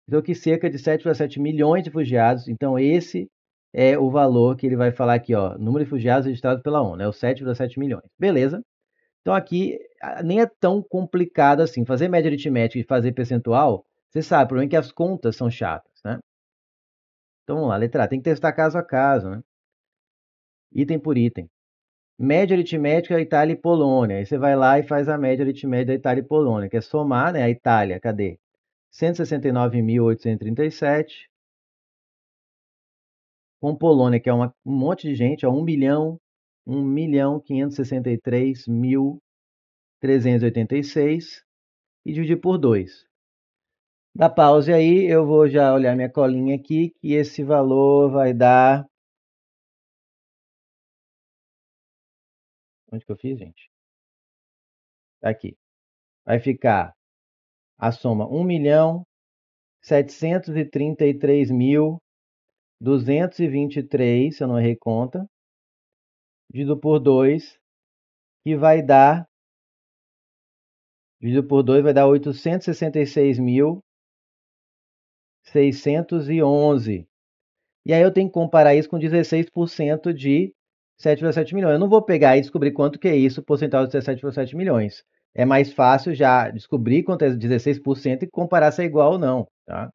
[SPEAKER 1] Então, que cerca de 7,7 milhões de refugiados, então esse é o valor que ele vai falar aqui, ó, número de refugiados registrado pela ONU, é né, os 7,7 milhões. Beleza? Então, aqui nem é tão complicado assim. Fazer média aritmética e fazer percentual, você sabe, o problema é que as contas são chatas, né? Então, vamos lá, letra A. Tem que testar caso a caso, né? Item por item média aritmética Itália e Polônia. Aí você vai lá e faz a média aritmética da Itália e Polônia, que é somar, né? A Itália, cadê? 169.837 com Polônia, que é uma, um monte de gente, é 1 milhão, 1 milhão 563.386. mil e dividir por 2.
[SPEAKER 2] Dá pause aí, eu vou já olhar minha colinha aqui, que esse valor vai dar Onde que eu fiz, gente? Tá aqui. Vai ficar a soma 1 milhão 733 mil
[SPEAKER 1] 223, se eu não errei conta, dividido por 2, que
[SPEAKER 2] vai dar, dividido por 2 vai dar 866 mil 611. E aí eu tenho que comparar
[SPEAKER 1] isso com 16% de 7,7 milhões. Eu não vou pegar e descobrir quanto que é isso, percentual de 17,7 milhões. É mais fácil já descobrir quanto é 16% e comparar se é igual ou não, tá?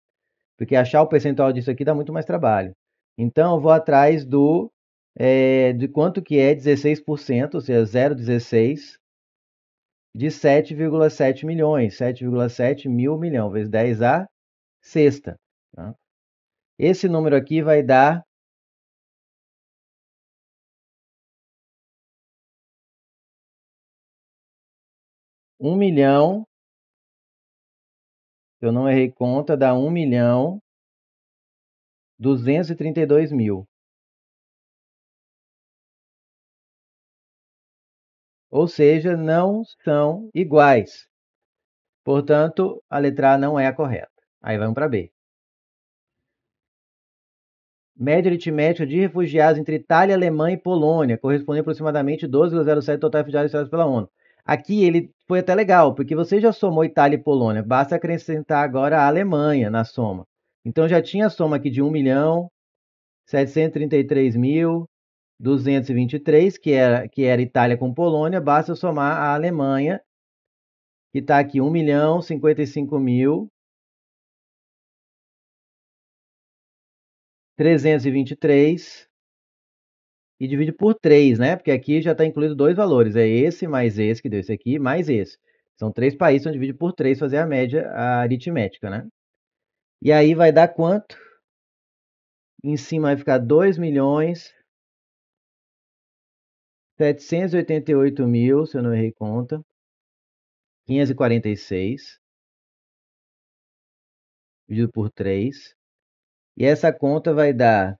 [SPEAKER 1] Porque achar o percentual disso aqui dá muito mais trabalho. Então, eu vou atrás do é, de quanto que é 16%, ou seja, 0,16 de 7,7 milhões, 7,7 mil milhão, vezes
[SPEAKER 2] 10 a sexta. Tá? Esse número aqui vai dar 1 milhão. Se Eu não errei conta, dá 1 milhão 232 mil. Ou seja, não são iguais. Portanto, a letra A não
[SPEAKER 1] é a correta. Aí vamos para B. Média aritmética de refugiados entre Itália, Alemanha e Polônia, correspondendo aproximadamente 12,07 total refugiados pela ONU. Aqui ele foi até legal, porque você já somou Itália e Polônia, basta acrescentar agora a Alemanha na soma. Então já tinha a soma aqui de 1 milhão 733.223 que era, que era Itália com Polônia, basta
[SPEAKER 2] somar a Alemanha, que está aqui 1 milhão 55 mil 323 e divide por 3, né? Porque aqui já está incluído dois valores. É esse
[SPEAKER 1] mais esse, que deu esse aqui, mais esse. São três países, então divide por 3, fazer a média a aritmética,
[SPEAKER 2] né? E aí vai dar quanto? Em cima vai ficar 2 milhões 788 mil, se eu não errei conta. 546. Dividido por 3. E essa conta vai dar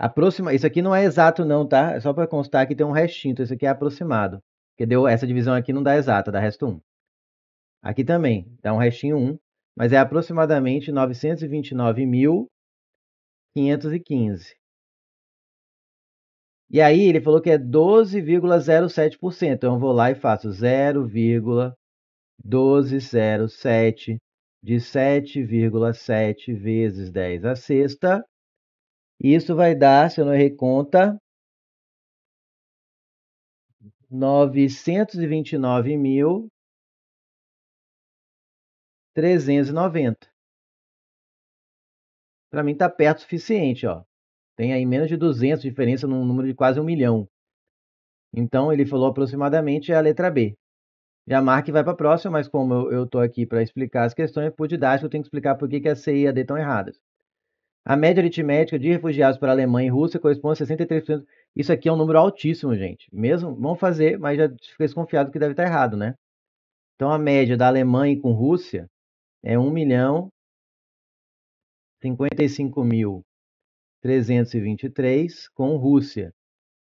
[SPEAKER 1] Aproxima... Isso aqui não é exato, não, tá? É só para constar que tem um restinho. Então, isso aqui é aproximado. Porque deu... essa divisão aqui não dá exata, dá resto 1. Aqui também, dá um restinho 1. Mas é aproximadamente 929.515. E aí, ele falou que é 12,07%. Então, eu vou lá e faço 0,1207 de 7,7 vezes 10 a sexta
[SPEAKER 2] isso vai dar, se eu não errei conta, 929.390. Para mim está perto o suficiente, ó.
[SPEAKER 1] Tem aí menos de 200 diferença num número de quase um milhão. Então ele falou aproximadamente é a letra B. Já marque e vai para a próxima, mas como eu estou aqui para explicar as questões, por didático, eu tenho que explicar por que, que a C e a D estão erradas. A média aritmética de refugiados para Alemanha e Rússia corresponde a 63%. Isso aqui é um número altíssimo, gente. Mesmo, vão fazer, mas já fiquei desconfiado que deve estar errado, né? Então, a média da Alemanha com Rússia é 1 milhão 55 mil com Rússia.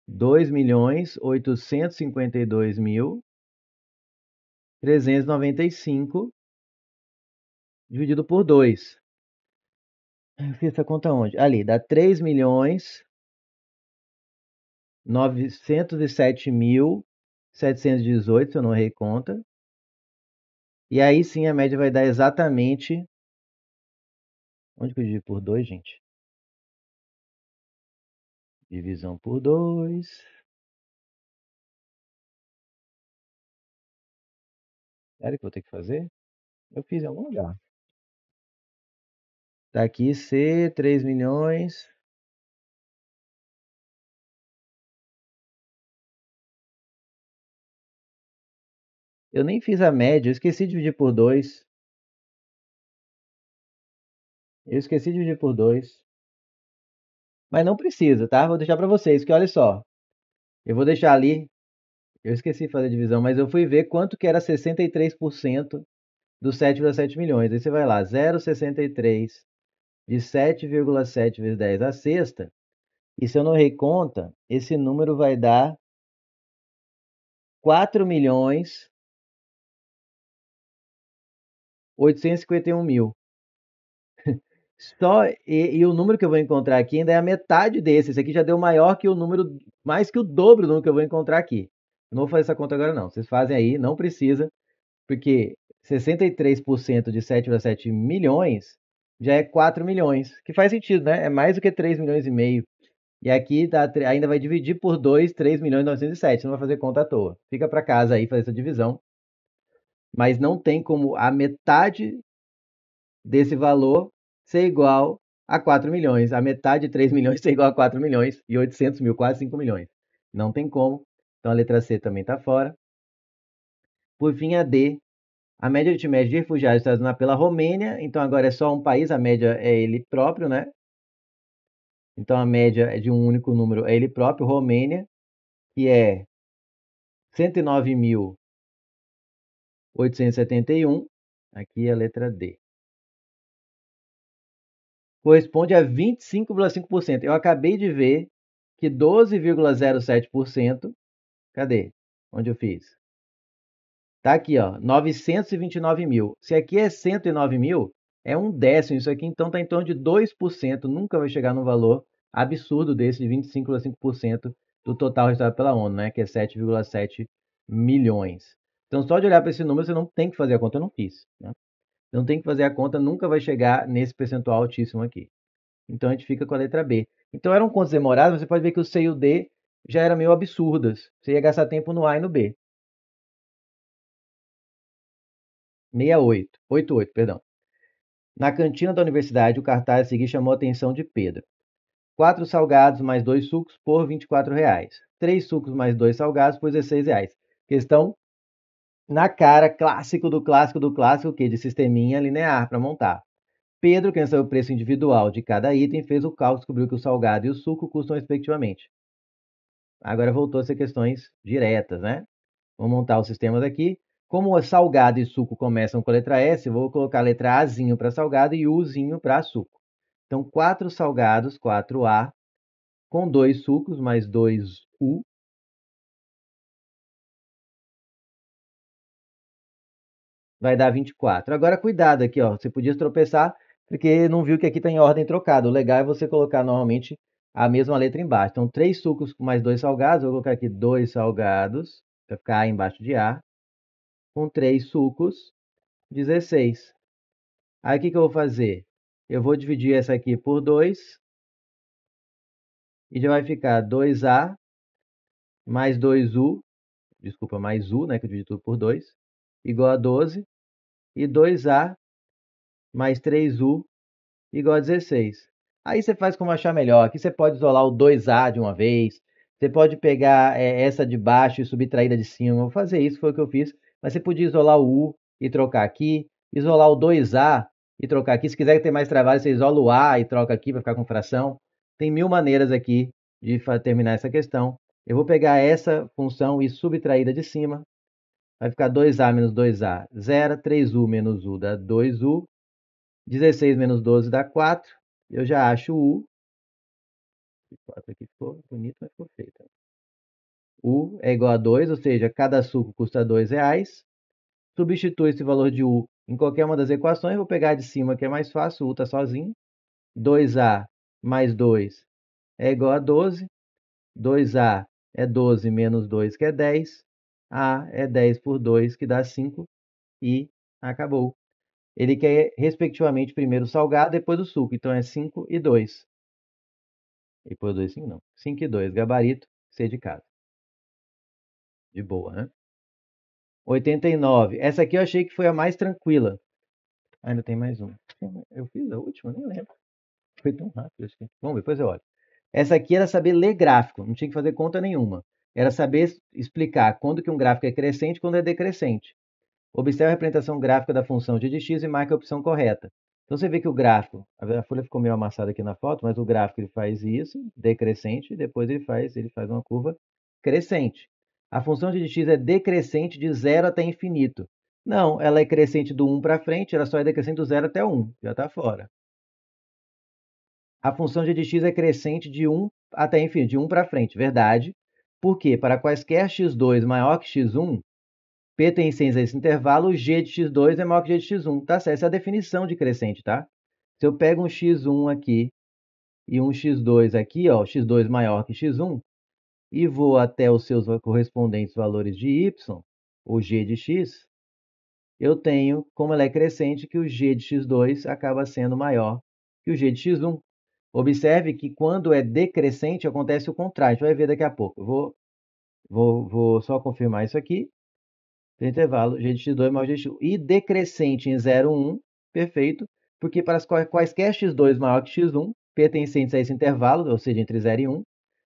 [SPEAKER 1] 2 milhões 852
[SPEAKER 2] mil 395 dividido por 2. Eu fiz essa conta onde? Ali, dá 3
[SPEAKER 1] milhões 907 mil
[SPEAKER 2] 718, se eu não errei conta. E aí sim a média vai dar exatamente. Onde que eu divido por 2, gente? Divisão por 2. o que eu vou ter que fazer? Eu fiz em algum lugar. Tá aqui C, 3 milhões. Eu nem fiz a média, eu esqueci de dividir por 2. Eu esqueci de dividir por 2. Mas não precisa, tá? Vou deixar para vocês, que olha só. Eu vou deixar ali.
[SPEAKER 1] Eu esqueci de fazer a divisão, mas eu fui ver quanto que era 63% dos 7,7 milhões. Aí você vai lá, 0,63 de 7,7 vezes 10 à sexta.
[SPEAKER 2] E se eu não reconta, esse número vai dar 4 milhões 851 mil. [LAUGHS] Só, e, e, o número que eu vou encontrar aqui ainda é a
[SPEAKER 1] metade desse. Esse aqui já deu maior que o número, mais que o dobro do número que eu vou encontrar aqui. não vou fazer essa conta agora, não. Vocês fazem aí, não precisa, porque 63% de 7,7 milhões já é 4 milhões, que faz sentido, né? É mais do que 3 milhões e meio. E aqui tá, ainda vai dividir por 2, 3 milhões e 907, não vai fazer conta à toa. Fica para casa aí fazer essa divisão. Mas não tem como a metade desse valor ser igual a 4 milhões, a metade de 3 [LAUGHS] milhões ser igual a 4 milhões e 800 mil, quase 5 milhões. Não tem como. Então a letra C também está fora. Por fim, a D, a média de de refugiados trazida pela Romênia, então agora é só um país, a média é ele próprio, né? Então a média é de um único número, é ele próprio, Romênia, que é
[SPEAKER 2] 109.871, aqui é a letra D. Corresponde a 25,5%. Eu acabei de ver que 12,07%, cadê?
[SPEAKER 1] Onde eu fiz? Tá aqui, ó, 929 mil. Se aqui é 109 mil, é um décimo isso aqui, então tá em torno de 2%. Nunca vai chegar no valor absurdo desse de 25,5% do total registrado pela ONU, né? Que é 7,7 milhões. Então, só de olhar para esse número, você não tem que fazer a conta. Eu não fiz, né? Não tem que fazer a conta, nunca vai chegar nesse percentual altíssimo aqui. Então, a gente fica com a letra B. Então, eram contas demoradas, você pode ver que o C e o D já eram meio absurdas. Você ia gastar tempo no A e no
[SPEAKER 2] B. 68, 88, perdão. Na cantina da universidade, o cartaz a seguir chamou a atenção de Pedro.
[SPEAKER 1] Quatro salgados mais dois sucos por R$ 24. Reais. Três sucos mais dois salgados por R$ Reais. Questão na cara, clássico do clássico do clássico, que de sisteminha linear para montar. Pedro, que sabe o preço individual de cada item, fez o cálculo e descobriu que o salgado e o suco custam respectivamente. Agora voltou a ser questões diretas, né? Vamos montar os sistemas aqui. Como salgado e suco começam com a letra S, eu vou colocar a letra Azinho para salgado e Uzinho para suco. Então, quatro salgados, 4A,
[SPEAKER 2] com dois sucos, mais dois U. Vai dar 24. Agora, cuidado
[SPEAKER 1] aqui, ó. Você podia tropeçar, porque não viu que aqui está em ordem trocada. O legal é você colocar normalmente a mesma letra embaixo. Então, três sucos mais dois salgados. Vou colocar aqui dois salgados, para ficar embaixo de A com 3 sucos, 16. Aí o que, que eu vou fazer? Eu vou dividir essa aqui por 2 e já vai ficar 2A mais 2U, desculpa, mais U, né, que eu dividi tudo por 2, igual a 12, e 2A mais 3U igual a 16. Aí você faz como achar melhor. Aqui você pode isolar o 2A de uma vez, você pode pegar é, essa de baixo e subtrair da de cima. Eu vou fazer isso, foi o que eu fiz mas você podia isolar o U e trocar aqui, isolar o 2A e trocar aqui. Se quiser ter mais trabalho, você isola o A e troca aqui para ficar com fração. Tem mil maneiras aqui de terminar essa questão. Eu vou pegar essa função e subtraída de cima. Vai ficar 2A menos 2A, 0. 3U menos U dá 2U. 16 menos 12 dá 4. Eu já acho o U.
[SPEAKER 2] 4 aqui ficou bonito, mas ficou feio.
[SPEAKER 1] U é igual a 2, ou seja, cada suco custa R$ reais. Substitui esse valor de U em qualquer uma das equações, vou pegar de cima que é mais fácil, U está sozinho. 2A mais 2 é igual a 12. 2A é 12 menos 2, que é 10. A é 10 por 2, que dá 5. E acabou. Ele quer, respectivamente, primeiro o salgado, depois o suco. Então, é 5 e 2. E Depois 2, 5 não. 5 e 2, gabarito, C de casa de boa, né? 89. Essa aqui eu achei que foi a mais tranquila. ainda tem mais uma. Eu fiz a última, nem lembro. Foi tão rápido, acho que. ver, depois eu olho. Essa aqui era saber ler gráfico, não tinha que fazer conta nenhuma. Era saber explicar quando que um gráfico é crescente, quando é decrescente. Observe a representação gráfica da função de x e marque a opção correta. Então você vê que o gráfico, a folha ficou meio amassada aqui na foto, mas o gráfico ele faz isso, decrescente, e depois ele faz, ele faz uma curva crescente. A função de x é decrescente de zero até infinito. Não, ela é crescente do 1 para frente, ela só é decrescente do zero até 1, já está fora. A função de x é crescente de 1 até infinito, de 1 para frente, verdade. Por quê? Para quaisquer x2 maior que x1, pertencentes a esse intervalo, g de x2 é maior que g de x1, tá Essa é a definição de crescente, tá? Se eu pego um x1 aqui e um x2 aqui, ó, x2 maior que x1, e vou até os seus correspondentes valores de y, o g de x, eu tenho, como ela é crescente, que o g de x2 acaba sendo maior que o g de x1. Observe que quando é decrescente acontece o contrário, a gente vai ver daqui a pouco. Eu vou, vou, vou só confirmar isso aqui. Intervalo g de x2 maior de x1. E decrescente em 0,1, perfeito, porque para quaisquer x2 maior que x1, pertencentes a esse intervalo, ou seja, entre 0 e 1,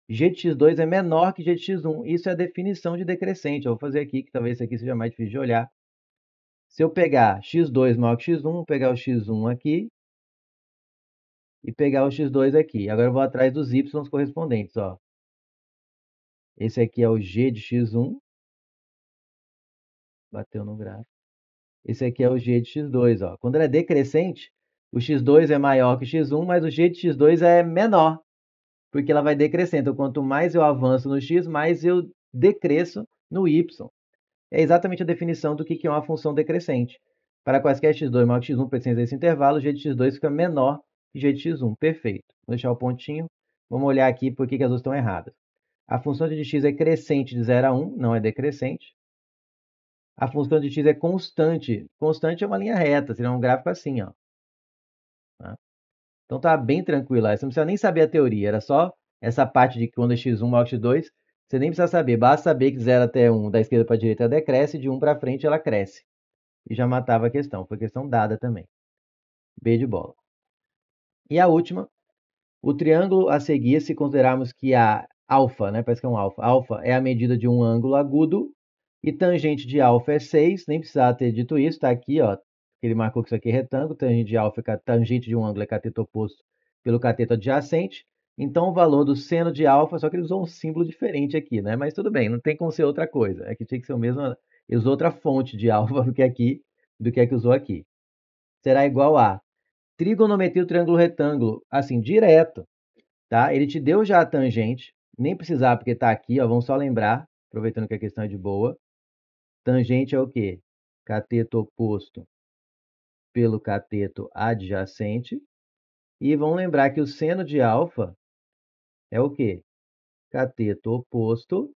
[SPEAKER 1] gx 2 é menor que gx 1 Isso é a definição de decrescente. Eu vou fazer aqui, que talvez isso aqui seja mais difícil de olhar. Se eu pegar x2 maior que x1, pegar o x1 aqui e pegar o x2 aqui. Agora eu vou atrás dos y
[SPEAKER 2] correspondentes. Ó. Esse aqui é o g de x1. Bateu no gráfico. Esse aqui é o g de x2. Ó. Quando ela é
[SPEAKER 1] decrescente, o x2 é maior que o x1, mas o g de x2 é menor porque ela vai decrescendo. Quanto mais eu avanço no x, mais eu decresço no y. É exatamente a definição do que é uma função decrescente. Para quaisquer x2 maior que x1 pertencentes a esse intervalo, g de x2 fica menor que g de x1. Perfeito. Vou deixar o pontinho. Vamos olhar aqui por que, que as duas estão erradas. A função de x é crescente de 0 a 1, não é decrescente. A função de x é constante. Constante é uma linha reta, seria um gráfico assim. Ó. Tá? Então tá bem tranquilo Você não precisa nem saber a teoria, era só essa parte de quando é x1 maior que x2. Você nem precisa saber, basta saber que 0 até 1, da esquerda para a direita ela decresce, de 1 para frente ela cresce. E já matava a questão, foi questão dada também. B de bola. E a última, o triângulo a seguir, se considerarmos que a alfa, né, parece que é um alfa, alfa é a medida de um ângulo agudo e tangente de alfa é 6, nem precisava ter dito isso, está aqui, ó, ele marcou que isso aqui é retângulo, tangente de alfa, tangente de um ângulo é cateto oposto pelo cateto adjacente. Então, o valor do seno de alfa, só que ele usou um símbolo diferente aqui, né? Mas tudo bem, não tem como ser outra coisa. é que tinha que ser o mesmo, ele usou outra fonte de alfa [LAUGHS] do que aqui, do que é que usou aqui. Será igual a trigonometria do triângulo retângulo, assim, direto, tá? Ele te deu já a tangente, nem precisar porque está aqui, ó, vamos só lembrar, aproveitando que a questão é de boa. Tangente é o quê? Cateto oposto pelo
[SPEAKER 2] cateto adjacente. E vamos lembrar que o seno de alfa é o quê? Cateto oposto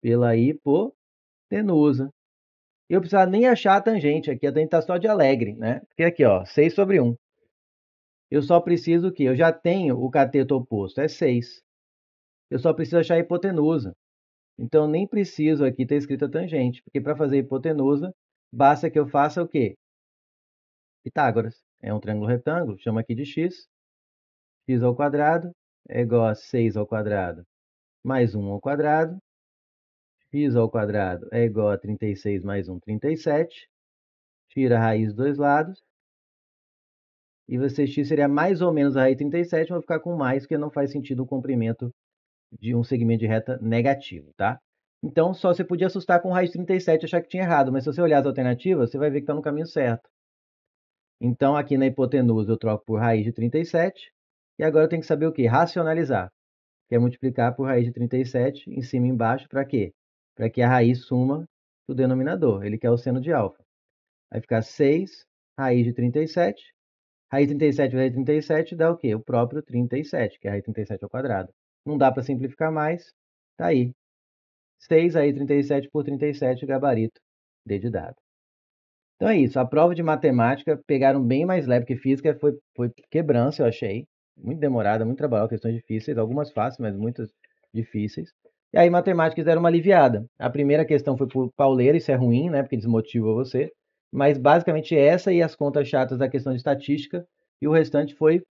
[SPEAKER 2] pela hipotenusa. Eu precisava nem achar a tangente aqui, a tangente está só
[SPEAKER 1] de alegre, né? Porque aqui, ó, 6 sobre 1. Eu só preciso que eu já tenho o cateto oposto, é 6. Eu só preciso achar a hipotenusa. Então, nem preciso aqui ter escrito a tangente, porque para fazer hipotenusa, Basta que eu faça o quê? Pitágoras. É um triângulo retângulo, chama aqui de x. x ao quadrado é igual a 6 ao quadrado mais 1 ao quadrado. x ao quadrado é igual a 36 mais 1, 37. Tira a raiz dos dois lados. E você x seria mais ou menos a raiz de 37, mas vou ficar com mais, porque não faz sentido o comprimento de um segmento de reta negativo, tá? Então só você podia assustar com raiz 37 e achar que tinha errado, mas se você olhar as alternativas, você vai ver que está no caminho certo. Então aqui na hipotenusa eu troco por raiz de 37, e agora eu tenho que saber o que? Racionalizar, que é multiplicar por raiz de 37 em cima e embaixo, para quê? Para que a raiz suma do denominador, ele quer o seno de alfa. Vai ficar 6 raiz de 37, raiz de 37 vezes 37 dá o quê? O próprio 37, que é raiz 37 ao quadrado. Não dá para simplificar mais, tá aí, 6 aí 37 por 37 gabarito D de dado. Então é isso, a prova de matemática pegaram bem mais leve que física, foi, foi quebrança, eu achei. Muito demorada, muito trabalhosa, questões difíceis, algumas fáceis, mas muitas difíceis. E aí matemática deram uma aliviada. A primeira questão foi por pauleira, isso é ruim, né, porque desmotiva você. Mas basicamente essa e as contas chatas da questão de estatística, e o restante foi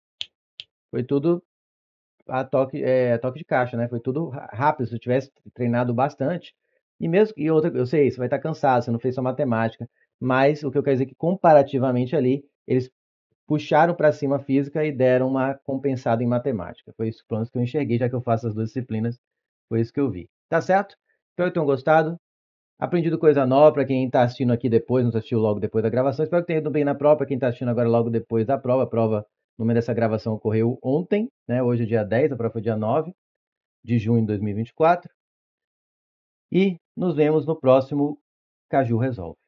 [SPEAKER 1] foi tudo a toque, é, toque de caixa, né? Foi tudo rápido. Se eu tivesse treinado bastante, e mesmo e outra, eu sei, você vai estar cansado, você não fez sua matemática, mas o que eu quero dizer é que comparativamente ali, eles puxaram para cima a física e deram uma compensada em matemática. Foi isso pelo menos que eu enxerguei, já que eu faço as duas disciplinas, foi isso que eu vi. Tá certo? Espero que tenham gostado. Aprendido coisa nova para quem está assistindo aqui depois, não assistiu logo depois da gravação. Espero que tenha ido bem na prova, para quem está assistindo agora logo depois da prova. A prova o momento dessa gravação ocorreu ontem, né? Hoje é dia 10, a prova é dia 9 de junho de 2024. E nos vemos no próximo Caju Resolve.